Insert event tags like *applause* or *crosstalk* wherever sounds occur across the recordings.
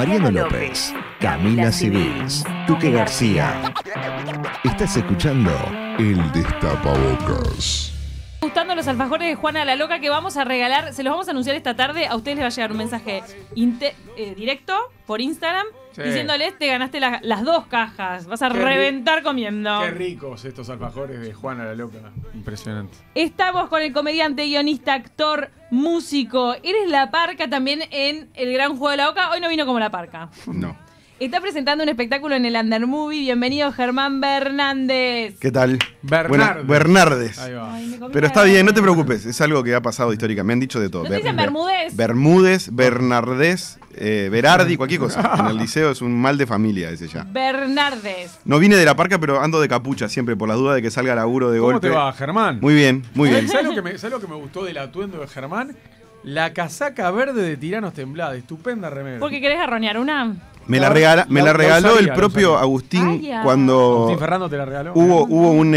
Mariano López, Camila Civils, Tuque García. Estás escuchando El Destapabocas. Gustando los alfajores de Juana la Loca que vamos a regalar, se los vamos a anunciar esta tarde. A ustedes les va a llegar un mensaje eh, directo por Instagram diciéndoles Diciéndole, te ganaste las dos cajas, vas a reventar comiendo. Qué ricos estos alfajores de Juana la Loca. Impresionante. Estamos con el comediante, guionista, actor, músico. Eres la parca también en El Gran Juego de la Oca. Hoy no vino como la parca. No. Está presentando un espectáculo en el Under Bienvenido, Germán Bernández. ¿Qué tal? Bernardes. Ahí va. Pero está bien, no te preocupes. Es algo que ha pasado históricamente. Me han dicho de todo. ¿No dicen Bermúdez? Bermúdez, Bernardés, eh, Berardi, cualquier cosa. En el liceo es un mal de familia ese ya. Bernardes. No vine de la parca, pero ando de capucha siempre, por la duda de que salga laburo de golpe. ¿Cómo te va, Germán? Muy bien, muy bien. ¿Sabes lo, que me, gustó del atuendo de Germán? La casaca verde de Tiranos Temblada, estupenda ¿Por qué querés arroñar una? Me la, regala, me la, regaló el propio Agustín cuando. Agustín Ferrando te la regaló. Hubo, hubo un,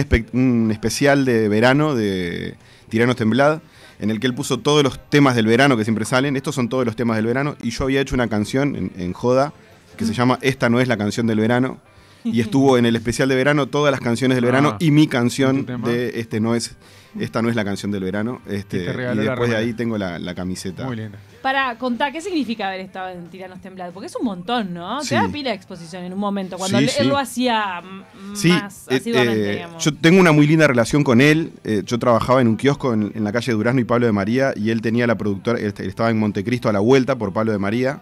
especial de verano de Tiranos Temblad en el que él puso todos los temas del verano que siempre salen. Estos son todos los temas del verano. Y yo había hecho una canción en, Joda que se llama Esta no es la canción del verano. Y estuvo en el especial de verano todas las canciones del verano ah, y mi canción de este no es, Esta no es la canción del verano. Este, y, y después de ahí tengo la, la camiseta. Muy linda. Para contar, ¿qué significa haber estado en Tiranos Temblados? Porque es un montón, ¿no? Te da pila exposición en un momento, cuando él, lo hacía más eh, eh, Yo tengo una muy linda relación con él. Eh, yo trabajaba en un kiosco en, la calle Durazno y Pablo de María, y él tenía la productora, él estaba en Montecristo a la vuelta por Pablo de María.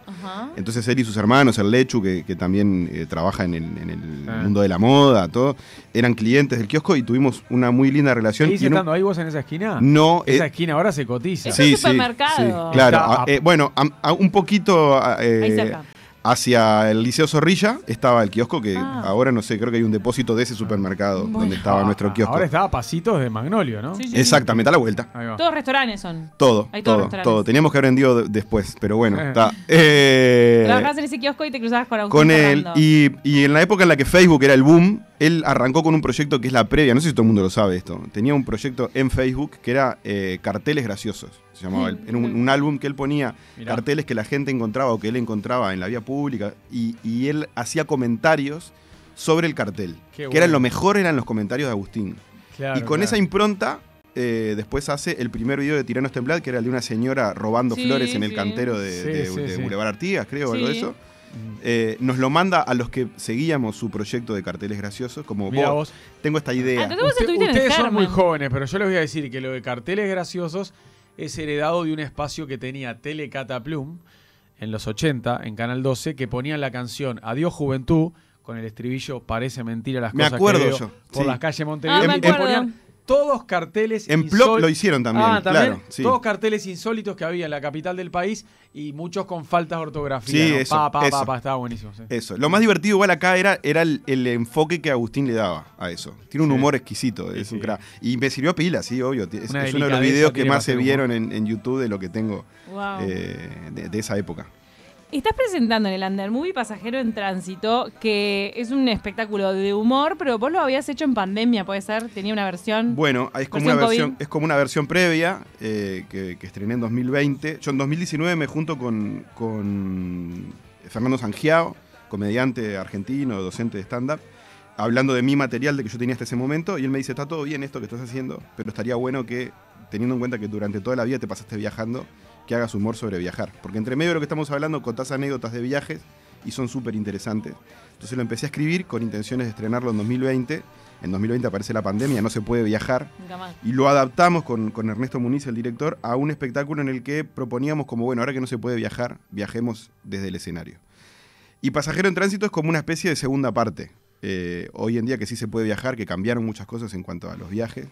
Entonces él y sus hermanos, el Lechu, que, también trabaja en el, ah. mundo de la moda, todo, eran clientes del kiosco y tuvimos una muy linda relación. ¿Y estando ahí vos en esa esquina? No. Esa esquina ahora se cotiza. Es un supermercado. claro. Eh, bueno, un poquito eh, hacia el Liceo Zorrilla estaba el kiosco, que ah. ahora no sé, creo que hay un depósito de ese supermercado donde estaba nuestro kiosco. Ahora estaba a pasitos de Magnolio, ¿no? Exactamente, a la vuelta. Todos restaurantes son. Todo, todo, Teníamos que haber vendido después, pero bueno, eh. está. *laughs* Eh, en ese kiosco y te cruzabas con Con él. Y, en la época en la que Facebook era el boom, él arrancó con un proyecto que es la previa, no sé si todo el mundo lo sabe esto. Tenía un proyecto en Facebook que era carteles graciosos se llamaba. un, álbum que él ponía carteles que la gente encontraba o que él encontraba en la vía pública y, él hacía comentarios sobre el cartel. que eran lo mejor, eran los comentarios de Agustín. y con esa impronta, eh, después hace el primer video de Tiranos Temblad, que era el de una señora robando flores en el cantero de, Boulevard Artigas, creo, algo de eso. Mm. Eh, nos lo manda a los que seguíamos su proyecto de carteles graciosos, como vos, Tengo esta idea. Ah, ustedes son muy jóvenes, pero yo les voy a decir que lo de carteles graciosos es heredado de un espacio que tenía Telecataplum en los 80, en Canal 12, que ponían la canción Adiós Juventud con el estribillo Parece mentira las me cosas que yo. por las calles ah, Montevideo. Em, em, todos carteles En lo hicieron también, ah, Todos carteles insólitos que había en la capital del país y muchos con faltas de ortografía. Sí, estaba buenísimo. Eso. Lo más divertido igual acá era, era el, enfoque que Agustín le daba a eso. Tiene un humor exquisito, es un Y me sirvió pila, sí, obvio. Es, uno de los videos que más se vieron en, YouTube de lo que tengo eh, de esa época. Estás presentando en el Undermovie Pasajero en Tránsito, que es un espectáculo de humor, pero vos lo habías hecho en pandemia, puede ser, tenía una versión. Bueno, es como, una, versión, previa eh, que, estrené en 2020. Yo en 2019 me junto con, Fernando Sangiao, comediante argentino, docente de stand-up, hablando de mi material de que yo tenía hasta ese momento, y él me dice, está todo bien esto que estás haciendo, pero estaría bueno que, teniendo en cuenta que durante toda la vida te pasaste viajando, que hagas humor sobre viajar. Porque entre medio de lo que estamos hablando contás anécdotas de viajes y son súper interesantes. Entonces lo empecé a escribir con intenciones de estrenarlo en 2020. En 2020 aparece la pandemia, no se puede viajar. Y lo adaptamos con, Ernesto Muniz, el director, a un espectáculo en el que proponíamos como, bueno, ahora que no se puede viajar, viajemos desde el escenario. Y Pasajero en Tránsito es como una especie de segunda parte. Eh, hoy en día que sí se puede viajar, que cambiaron muchas cosas en cuanto a los viajes.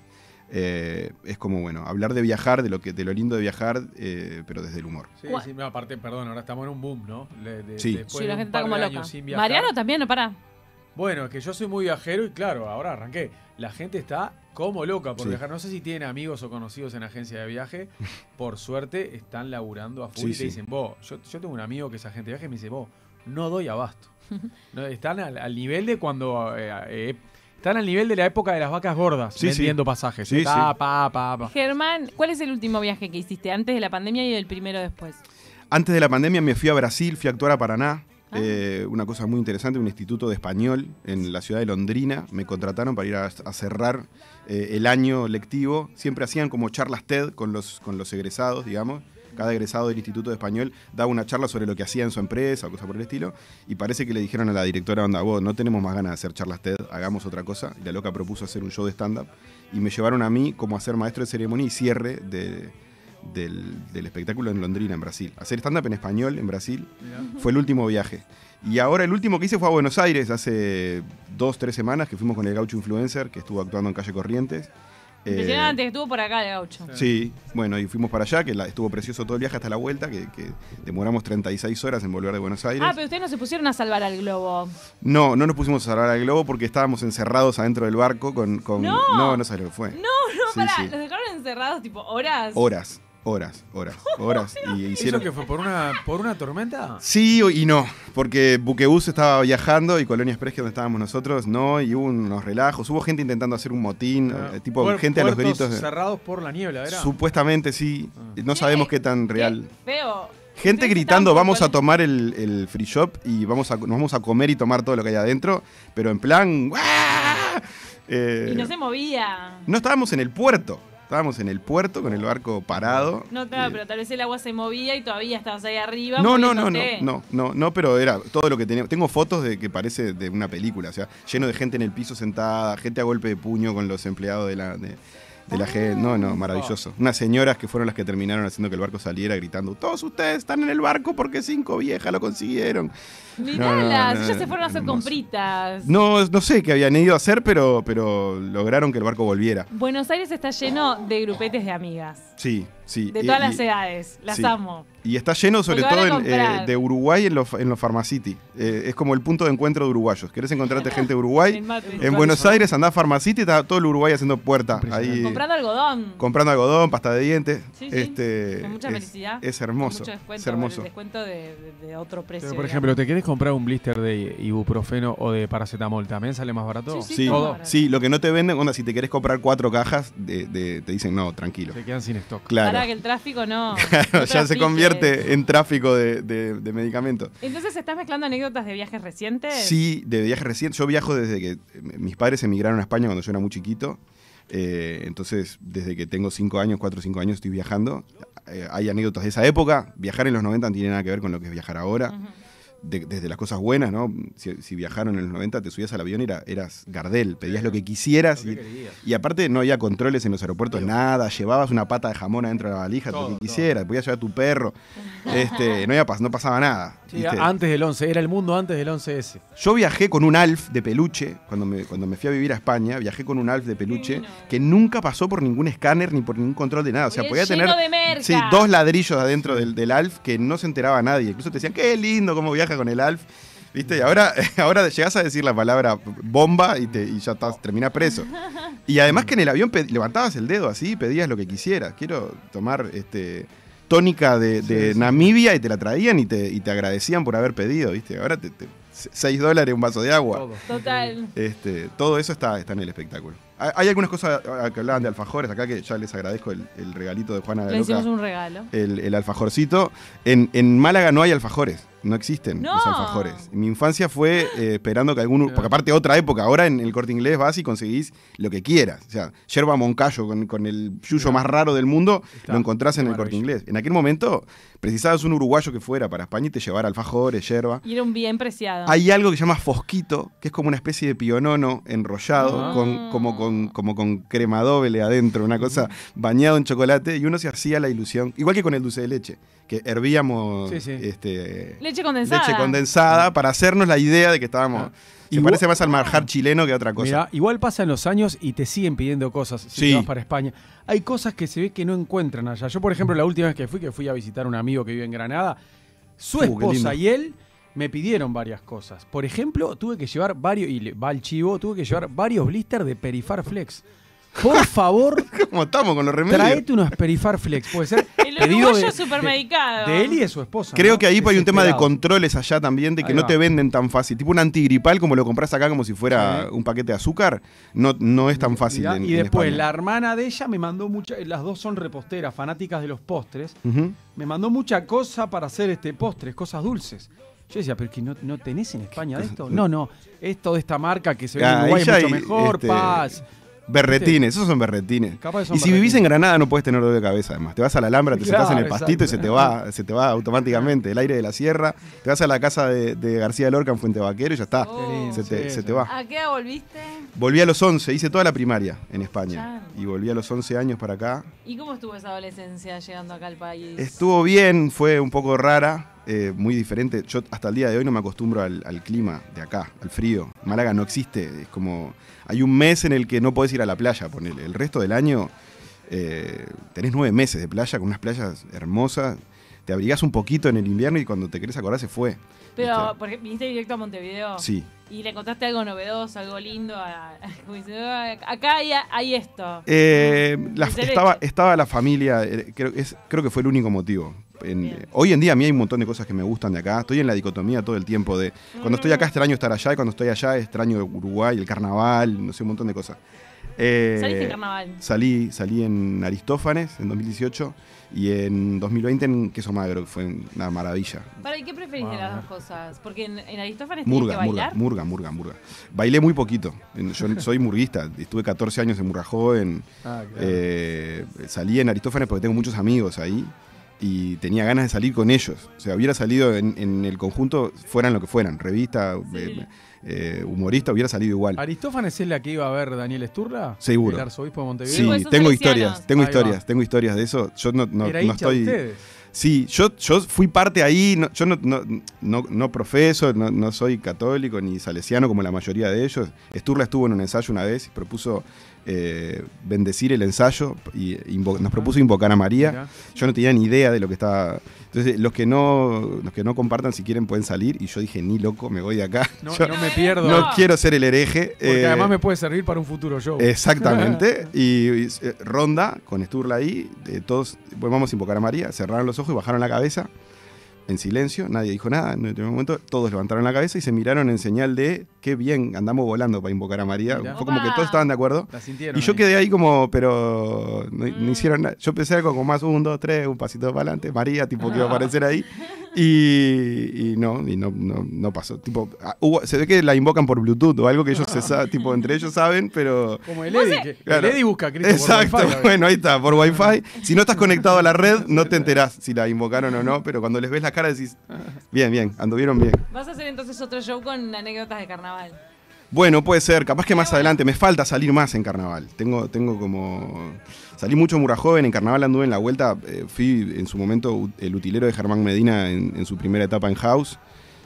Eh, es como, bueno, hablar de viajar, de lo, que, de lo lindo de viajar, eh, pero desde el humor. Sí, sí, aparte, perdón, ahora estamos en un boom, ¿no? sí. la gente está como loca. Mariano también, no para. Bueno, es que yo soy muy viajero y claro, ahora arranqué. La gente está como loca por viajar. No sé si tienen amigos o conocidos en agencia de viaje. *laughs* Por suerte están laburando a full y te dicen, vos, yo, tengo un amigo que es agente de viaje y me dice, vos, no doy abasto. *laughs* están al, nivel de cuando eh, están al nivel de la época de las vacas gordas, sí, vendiendo pasajes. Germán, ¿cuál es el último viaje que hiciste antes de la pandemia y el primero después? Antes de la pandemia me fui a Brasil, fui a actuar a Paraná. Ah. Eh, una cosa muy interesante, un instituto de español en la ciudad de Londrina. Me contrataron para ir a, cerrar eh, el año lectivo. Siempre hacían como charlas TED con los, con los egresados, digamos cada egresado del Instituto de Español da una charla sobre lo que hacía en su empresa o cosas por el estilo, y parece que le dijeron a la directora, onda, vos no tenemos más ganas de hacer charlas TED, hagamos otra cosa, y la loca propuso hacer un show de stand-up, y me llevaron a mí como a ser maestro de ceremonia y cierre del, espectáculo en Londrina, en Brasil. Hacer stand-up en español en Brasil fue el último viaje. Y ahora el último que hice fue a Buenos Aires hace dos, tres semanas, que fuimos con el gaucho influencer, que estuvo actuando en Calle Corrientes. Impresionante, eh, estuvo por acá de gaucho. Sí, bueno, y fuimos para allá, que estuvo precioso todo el viaje hasta la vuelta, que, demoramos 36 horas en volver de Buenos Aires. Ah, pero ustedes no se pusieron a salvar al globo. No, no nos pusimos a salvar al globo porque estábamos encerrados adentro del barco con... no, no, no lo que fue. No, no, pará, los dejaron encerrados tipo horas. Horas. Horas, horas, horas. y *laughs* hicieron... ¿Eso que fue por una, por una tormenta? Sí y no, porque Buquebus estaba viajando y Colonia Express, que donde estábamos nosotros, no, y hubo unos relajos. Hubo gente intentando hacer un motín, ah, eh, tipo gente a los gritos. cerrados por la niebla, ¿verdad? Supuestamente sí, ah. no sabemos qué tan real. Gente gritando, vamos a tomar el, free shop y vamos a, nos vamos a comer y tomar todo lo que hay adentro, pero en plan... y no eh, se movía. No estábamos en el puerto. Estábamos en el puerto con el barco parado. No, eh, pero tal vez el agua se movía y todavía estabas ahí arriba. No, no, no, no, no, pero era todo lo que teníamos. Tengo fotos de que parece de una película, o sea, lleno de gente en el piso sentada, gente a golpe de puño con los empleados de la. De, no, no, maravilloso. Unas señoras que fueron las que terminaron haciendo que el barco saliera gritando, todos ustedes están en el barco porque cinco viejas lo consiguieron. Mirálas, no, ellas se fueron a hacer compritas. No, no sé qué habían ido a hacer, pero, pero lograron que el barco volviera. Buenos Aires está lleno de grupetes de amigas. Sí, sí. De todas las edades, las amo. Y está lleno sobre todo eh, de Uruguay en los, en eh, es como el punto de encuentro de uruguayos. ¿Querés encontrarte *laughs* gente de Uruguay? en, Buenos Aires andás a y está todo el Uruguay haciendo puerta. Ahí, comprando algodón. Comprando algodón, pasta de dientes. Este, Con mucha felicidad. Es, hermoso. es hermoso. descuento de, otro precio. Pero, por ejemplo, ¿te querés comprar un blister de ibuprofeno o de paracetamol? ¿También sale más barato? Sí, lo que no te venden, onda, si te querés comprar cuatro cajas, de, te dicen no, tranquilo. Se quedan sin Claro. Para que el tráfico no. *laughs* ya se convierte en tráfico de, medicamentos. Entonces, ¿estás mezclando anécdotas de viajes recientes? Sí, de viajes recientes. Yo viajo desde que eh, mis padres emigraron a España cuando yo era muy chiquito. Eh, entonces, desde que tengo 5 años, 4 o 5 años, estoy viajando. Eh, hay anécdotas de esa época. Viajar en los 90 no tiene nada que ver con lo que es viajar ahora desde las cosas buenas, ¿no? Si, viajaron en los 90, te subías al avión y era, eras Gardel, pedías lo que quisieras. y, aparte no había controles en los aeropuertos, nada, llevabas una pata de jamón adentro de la valija, lo que quisieras, podías llevar a tu perro, este, no, había, no pasaba nada antes del 11, era el mundo antes del 11S. Yo viajé con un Alf de peluche, cuando me, cuando me fui a vivir a España, viajé con un Alf de peluche que nunca pasó por ningún escáner ni por ningún control de nada. O sea, podía tener sí, dos ladrillos adentro del, Alf que no se enteraba nadie. Incluso te decían, qué lindo cómo viaja con el Alf. ¿Viste? Y ahora, *laughs* ahora llegas a decir la palabra bomba y, te, ya estás, preso. Y además que en el avión levantabas el dedo así y pedías lo que quisieras. Quiero tomar este tónica de, Namibia y te la traían y te, te, agradecían por haber pedido, ¿viste? Ahora te, 6 dólares un vaso de agua. Total. Este, todo eso está, está en el espectáculo. Hay algunas cosas que hablaban de alfajores acá que ya les agradezco el, regalito de Juana de Le hicimos un regalo. El, alfajorcito. en, Málaga no hay alfajores no existen los alfajores. Mi infancia fue eh, esperando que alguno. Porque aparte, otra época. Ahora en el corte inglés vas y conseguís lo que quieras. O sea, yerba moncayo con, el yuyo más raro del mundo, lo encontrás en el corte inglés. En aquel momento, precisabas un uruguayo que fuera para España y te llevara alfajores, yerba. Y era un bien preciado. Hay algo que se llama fosquito, que es como una especie de pionono enrollado, ah. con, como, con, como con crema doble adentro, una cosa mm. bañado en chocolate, y uno se hacía la ilusión, igual que con el dulce de leche que hervíamos Este, leche condensada, para hacernos la idea de que estábamos... se parece más al marjar ah. chileno que a otra cosa. igual igual pasan los años y te siguen pidiendo cosas si vas para España. Hay cosas que se ve que no encuentran allá. Yo, por ejemplo, la última vez que fui, que fui a visitar a un amigo que vive en Granada, su uh, esposa y él me pidieron varias cosas. Por ejemplo, tuve que llevar varios, y va chivo, tuve que llevar varios blisters de Perifar Flex. Por favor. *laughs* estamos con los remedios? Traete unos Perifar Flex, puede ser. *laughs* El uruguayo de, supermedicado. De, él y de su esposa. Creo que ahí hay un tema de controles allá también, de que no te venden tan fácil. Tipo un antigripal, como lo compras acá como si fuera un paquete de azúcar, no, no es tan fácil. Y, y después, la hermana de ella me mandó mucha. Las dos son reposteras, fanáticas de los postres. Me mandó mucha cosa para hacer este postres, cosas dulces. Yo decía, pero que no, tenés en España de esto. No, no, esto de esta marca que se ve ah, mucho mejor, este, Paz. Berretines, esos son berretines. y si vivís en Granada no puedes tener dolor de cabeza, además. Te vas a la Alhambra, te sentás en el pastito y se te va, *laughs* se te va automáticamente el aire de la sierra. Te vas a la casa de, García Lorca en Fuente Vaquero y ya está. Oh, se, te, se te, va. ¿A qué volviste? Volví a los 11, hice toda la primaria en España. Y volví a los 11 años para acá. ¿Y cómo estuvo esa adolescencia llegando acá al país? Estuvo bien, fue un poco rara. Eh, muy diferente. Yo hasta el día de hoy no me acostumbro al, clima de acá, al frío. Málaga no existe. Es como. Hay un mes en el que no podés ir a la playa, ponele. El resto del año eh, tenés nueve meses de playa, con unas playas hermosas. Te abrigás un poquito en el invierno y cuando te querés acordar se fue. Pero, porque viniste directo a Montevideo. Sí. Y le contaste algo novedoso, algo lindo. *laughs* Ah, acá hay, esto. Eh, estaba, la familia, creo que fue el único motivo eh, hoy en día a mí hay un montón de cosas que me gustan de acá. Estoy en la dicotomía todo el tiempo de cuando estoy acá mm. extraño estar allá y cuando estoy allá extraño Uruguay, el carnaval, no sé, un montón de cosas. Eh, ¿Saliste carnaval? Salí, salí en Aristófanes en 2018 y en 2020 en Queso Magro, que fue una maravilla. ¿Para qué preferís de las dos cosas? Porque en, Aristófanes murga, que bailar. Murga, murga, murga, murga. Bailé muy poquito. Yo *laughs* soy murguista. Estuve 14 años en Murga en ah, eh, salí en Aristófanes porque tengo muchos amigos ahí y tenía ganas de salir con ellos. O sea, hubiera salido en, el conjunto, fueran lo que fueran, revista, eh, eh, humorista, hubiera salido igual. ¿Aristófanes es la que iba a ver Daniel Esturla? Seguro. El arzobispo de Montevideo. Sí, pues, tengo historias, tengo historias, tengo historias de eso. Yo no, no, estoy. Sí, yo, yo fui parte ahí, yo no, no, no profeso, no, soy católico ni salesiano como la mayoría de ellos. Esturla estuvo en un ensayo una vez y propuso eh, bendecir el ensayo y nos propuso ah, invocar a María. Yo no tenía ni idea de lo que estaba. Entonces, los que no los que no compartan, si quieren, pueden salir. Y yo dije, ni loco, me voy de acá. *laughs* No, me pierdo. No quiero ser el hereje. Porque eh, además me puede servir para un futuro show. Exactamente. *laughs* y, eh, ronda con Sturla ahí, todos, pues vamos a invocar a María. Cerraron los ojos y bajaron la cabeza en silencio, nadie dijo nada en el primer momento, todos levantaron la cabeza y se miraron en señal de qué bien andamos volando para invocar a María. Fue como que todos estaban de acuerdo. y yo quedé ahí como, pero no, mm. hicieron nada. Yo pensé algo como más un, dos, tres, un pasito para adelante, María, tipo que iba a aparecer ahí. *laughs* Y, no, no, no, pasó. Tipo, ah, se ve que la invocan por Bluetooth o algo que ellos se *laughs* tipo, entre ellos saben, pero. Como el Eddy, el Eddy busca Cristo Exacto, *laughs* bueno, ahí está, por Wi-Fi. *laughs* Si no estás conectado a la red, no te enterás si la invocaron o no, pero cuando les ves la cara decís, bien, bien, anduvieron bien. Vas a hacer entonces otro show con anécdotas de carnaval. Bueno, puede ser, capaz que más adelante, me falta salir más en carnaval. Tengo, tengo como. Salí mucho Murajoven, joven, en carnaval anduve en la vuelta, eh, fui en su momento el utilero de Germán Medina en, su primera etapa en House.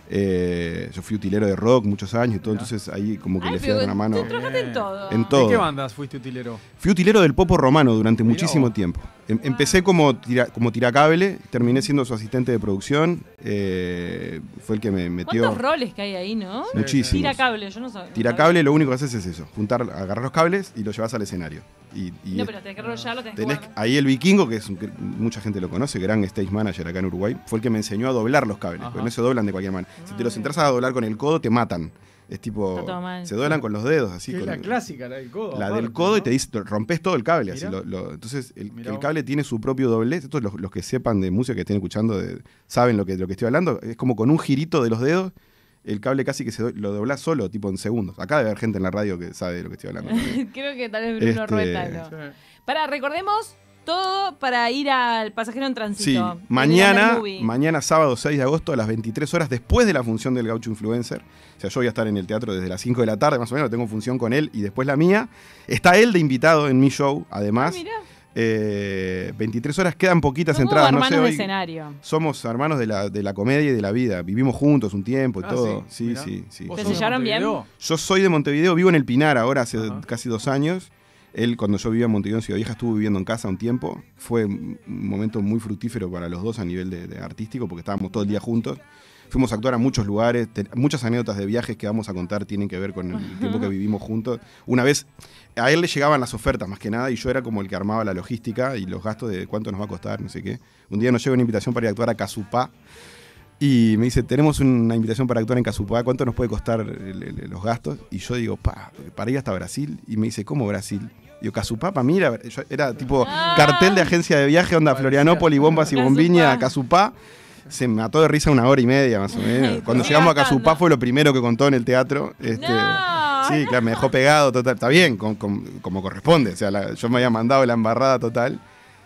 Eh, yo fui utilero de rock muchos años y todo, entonces ahí como que le fui una mano. en qué bandas fuiste utilero? Fui utilero del Popo Romano durante muchísimo tiempo. Em, empecé ah. como, como tiracable, terminé siendo su asistente de producción, eh, fue el que me metió... ¿Cuántos roles que hay ahí, no? Muchísimos. Tiracable, yo no sabía. Tiracable lo único que haces es eso, juntar, agarrar los cables y los llevas al escenario. Y, no, pero tenés que ah. rollarlo, tenés, tenés Ahí el vikingo, que, es mucha gente lo conoce, gran stage manager acá en Uruguay, fue el que me enseñó a doblar los cables, porque no se doblan de cualquier manera. Si te los ah. entras a doblar con el codo, te matan. Es tipo, se duelan con los dedos, así. es la clásica, la del codo. La del codo y te dice, rompes todo el cable. Así, entonces, el, cable tiene su propio doblez. Estos, los, que sepan de música que estén escuchando, saben lo que, lo que estoy hablando. Es como con un girito de los dedos, el cable casi que se lo doblás solo, tipo en segundos. Acá debe haber gente en la radio que sabe de lo que estoy hablando. *laughs* Creo que tal vez Bruno este, Rueta, Para, recordemos todo para ir al pasajero en tránsito. Sí, mañana, mañana sábado 6 de agosto a las 23 horas después de la función del gaucho influencer. O sea, yo voy a estar en el teatro desde las 5 de la tarde, más o menos, tengo función con él y después la mía. Está él de invitado en mi show, además. 23 ah, eh, horas, quedan poquitas somos entradas. Hermanos escenario. Somos hermanos de la, comedia y de la vida. Vivimos juntos un tiempo y ah, todo. Sí, sí, sí, ¿Te sellaron bien? Yo soy de Montevideo, vivo en el Pinar ahora hace casi dos años. Él, cuando yo vivía en Montevideo, en Ciudad Vieja, estuvo viviendo en casa un tiempo. Fue un momento muy fructífero para los dos a nivel de, artístico, porque estábamos todo el día juntos. Fuimos a actuar a muchos lugares. muchas anécdotas de viajes que vamos a contar tienen que ver con el tiempo que vivimos juntos. Una vez, a él le llegaban las ofertas más que nada, y yo era como el que armaba la logística y los gastos de cuánto nos va a costar, no sé qué. Un día nos llegó una invitación para ir a actuar a Casupá. Y me dice, tenemos una invitación para actuar en Casupá, ¿cuánto nos puede costar los gastos? Y yo digo, pa, para ir hasta Brasil. Y me dice, ¿cómo Brasil? Y yo, Casupá, para mí era, tipo ah. cartel de agencia de viaje, onda Florianópolis, bombas y bombiña, Casupá. Se me mató de risa una hora y media más o menos. Cuando llegamos a Casupá fue lo primero que contó en el teatro. Este, sí, claro, me dejó pegado, total. Está bien, como corresponde. O sea, yo me había mandado la embarrada total.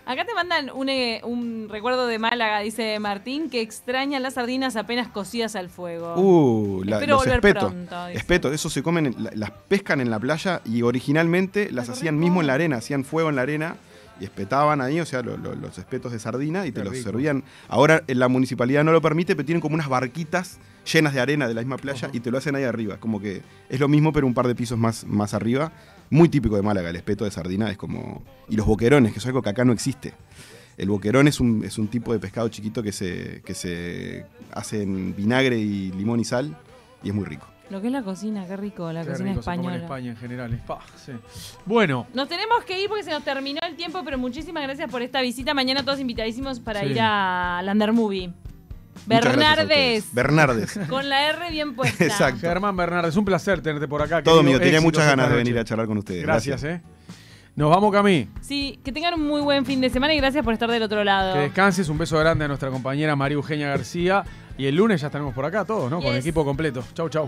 Acá te mandan eh, un, recuerdo de Málaga, dice Martín, que extraña las sardinas apenas cocidas al fuego. Uh, los espeto, eso se comen, las pescan en la playa y originalmente las hacían mismo en la arena, hacían fuego en la arena y espetaban ahí, o sea, los espetos de sardina y te los servían. Ahora la municipalidad no lo permite, pero tienen como unas barquitas llenas de arena de la misma playa y te lo hacen ahí arriba. Como que es lo mismo, pero un par de pisos más, más arriba. Muy típico de Málaga, el espeto de sardina es como. Y los boquerones, que es algo que acá no existe. El boquerón es un, es un tipo de pescado chiquito que se, que se hace en vinagre y limón y sal y es muy rico. Lo que es la cocina, qué rico, la qué cocina rico, española. en España en general. Bueno. Nos tenemos que ir porque se nos terminó el tiempo, pero muchísimas gracias por esta visita. Mañana todos invitadísimos para ir a Lander Movie. Bernardes. Bernardes. *laughs* Con la R bien *laughs* puesta. Exacto. Germán Bernardes, un placer tenerte por acá. Todo mío, tenía muchas ganas de venir a charlar con ustedes. Gracias, eh. Nos vamos, Cami. Sí, que tengan un muy buen fin de semana y gracias por estar del otro lado. Que descanses. Un beso grande a nuestra compañera María Eugenia García. Y el lunes ya estaremos por acá todos, ¿no? Con equipo completo. Chau, chau.